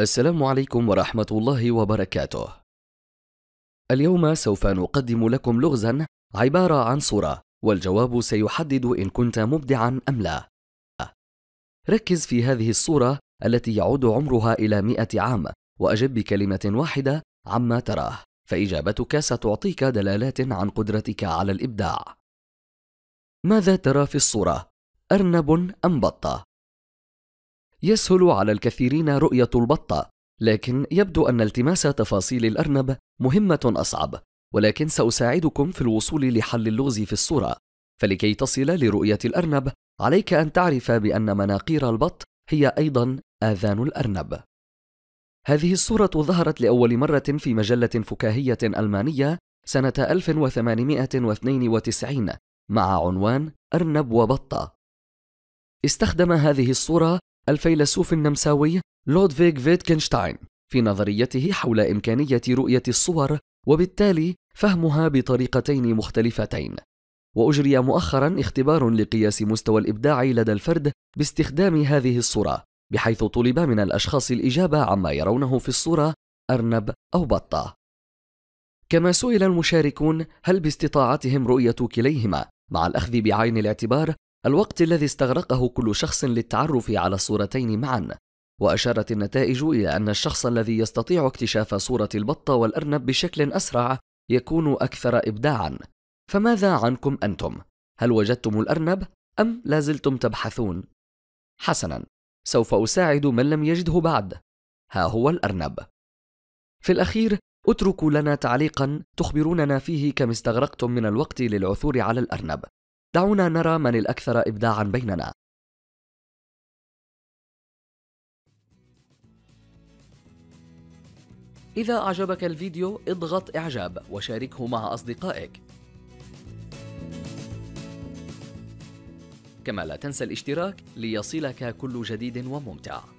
السلام عليكم ورحمة الله وبركاته. اليوم سوف نقدم لكم لغزا عبارة عن صورة، والجواب سيحدد إن كنت مبدعا أم لا. ركز في هذه الصورة التي يعود عمرها إلى مئة عام، وأجب بكلمة واحدة عما تراه، فإجابتك ستعطيك دلالات عن قدرتك على الإبداع. ماذا ترى في الصورة؟ أرنب أم بطة؟ يسهل على الكثيرين رؤية البطة، لكن يبدو أن التماس تفاصيل الأرنب مهمة أصعب، ولكن سأساعدكم في الوصول لحل اللغز في الصورة، فلكي تصل لرؤية الأرنب عليك أن تعرف بأن مناقير البط هي أيضًا آذان الأرنب. هذه الصورة ظهرت لأول مرة في مجلة فكاهية ألمانية سنة 1892 مع عنوان أرنب وبطة. استخدم هذه الصورة الفيلسوف النمساوي لودفيغ فيتكنشتاين في نظريته حول إمكانية رؤية الصور وبالتالي فهمها بطريقتين مختلفتين وأجري مؤخرا اختبار لقياس مستوى الإبداع لدى الفرد باستخدام هذه الصورة بحيث طلب من الأشخاص الإجابة عما يرونه في الصورة أرنب أو بطة كما سئل المشاركون هل باستطاعتهم رؤية كليهما مع الأخذ بعين الاعتبار الوقت الذي استغرقه كل شخص للتعرف على الصورتين معا وأشارت النتائج إلى أن الشخص الذي يستطيع اكتشاف صورة البطة والأرنب بشكل أسرع يكون أكثر إبداعًا، فماذا عنكم أنتم؟ هل وجدتم الأرنب أم لا زلتم تبحثون؟ حسنًا، سوف أساعد من لم يجده بعد. ها هو الأرنب. في الأخير، اتركوا لنا تعليقًا تخبروننا فيه كم استغرقتم من الوقت للعثور على الأرنب. دعونا نرى من الأكثر إبداعا بيننا إذا أعجبك الفيديو اضغط إعجاب وشاركه مع أصدقائك كما لا تنسى الاشتراك ليصلك كل جديد وممتع